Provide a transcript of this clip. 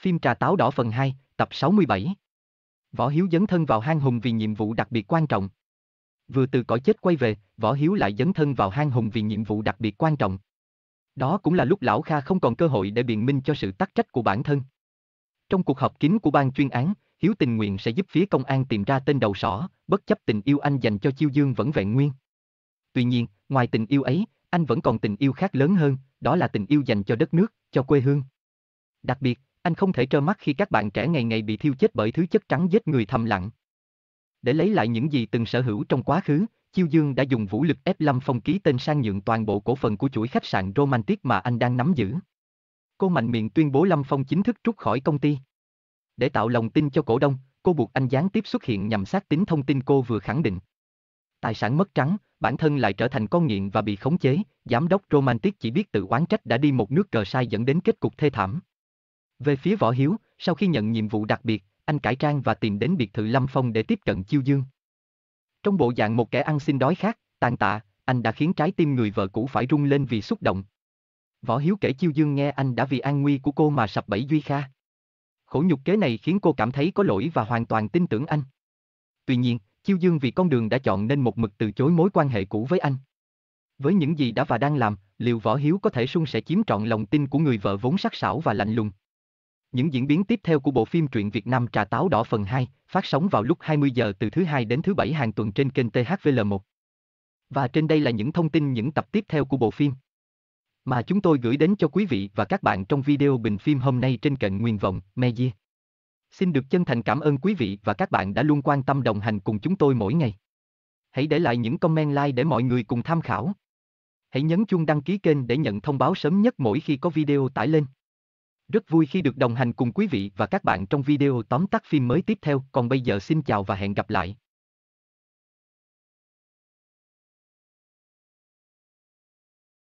Phim Trà Táo Đỏ phần 2, tập 67 Võ Hiếu dấn thân vào hang hùng vì nhiệm vụ đặc biệt quan trọng. Vừa từ cõi chết quay về, Võ Hiếu lại dấn thân vào hang hùng vì nhiệm vụ đặc biệt quan trọng. Đó cũng là lúc Lão Kha không còn cơ hội để biện minh cho sự tắc trách của bản thân. Trong cuộc họp kín của ban chuyên án, Hiếu tình nguyện sẽ giúp phía công an tìm ra tên đầu sỏ, bất chấp tình yêu anh dành cho Chiêu Dương vẫn vẹn nguyên. Tuy nhiên, ngoài tình yêu ấy, anh vẫn còn tình yêu khác lớn hơn, đó là tình yêu dành cho đất nước, cho quê hương. Đặc biệt, anh không thể trơ mắt khi các bạn trẻ ngày ngày bị thiêu chết bởi thứ chất trắng giết người thầm lặng. Để lấy lại những gì từng sở hữu trong quá khứ, Chiêu Dương đã dùng vũ lực ép Lâm Phong ký tên sang nhượng toàn bộ cổ phần của chuỗi khách sạn Romantic mà anh đang nắm giữ. Cô mạnh miệng tuyên bố Lâm Phong chính thức rút khỏi công ty. Để tạo lòng tin cho cổ đông, cô buộc anh gián tiếp xuất hiện nhằm xác tính thông tin cô vừa khẳng định. Tài sản mất trắng, bản thân lại trở thành con nghiện và bị khống chế, giám đốc Romantic chỉ biết tự oán trách đã đi một nước cờ sai dẫn đến kết cục thê thảm. Về phía Võ Hiếu, sau khi nhận nhiệm vụ đặc biệt, anh cải trang và tìm đến biệt thự Lâm Phong để tiếp cận Chiêu Dương. Trong bộ dạng một kẻ ăn xin đói khát, tàn tạ, anh đã khiến trái tim người vợ cũ phải rung lên vì xúc động. Võ Hiếu kể Chiêu Dương nghe anh đã vì an nguy của cô mà sập bẫy Duy Kha. Khổ nhục kế này khiến cô cảm thấy có lỗi và hoàn toàn tin tưởng anh. Tuy nhiên, Chiêu Dương vì con đường đã chọn nên một mực từ chối mối quan hệ cũ với anh. Với những gì đã và đang làm, liệu Võ Hiếu có thể sung sẽ chiếm trọn lòng tin của người vợ vốn sắc sảo và lạnh lùng. Những diễn biến tiếp theo của bộ phim truyện Việt Nam Trà Táo Đỏ phần 2 phát sóng vào lúc 20 giờ từ thứ hai đến thứ bảy hàng tuần trên kênh THVL1. Và trên đây là những thông tin những tập tiếp theo của bộ phim mà chúng tôi gửi đến cho quý vị và các bạn trong video bình phim hôm nay trên kênh Nguyên Vọng, Media. Xin được chân thành cảm ơn quý vị và các bạn đã luôn quan tâm đồng hành cùng chúng tôi mỗi ngày. Hãy để lại những comment like để mọi người cùng tham khảo. Hãy nhấn chuông đăng ký kênh để nhận thông báo sớm nhất mỗi khi có video tải lên. Rất vui khi được đồng hành cùng quý vị và các bạn trong video tóm tắt phim mới tiếp theo, còn bây giờ xin chào và hẹn gặp lại.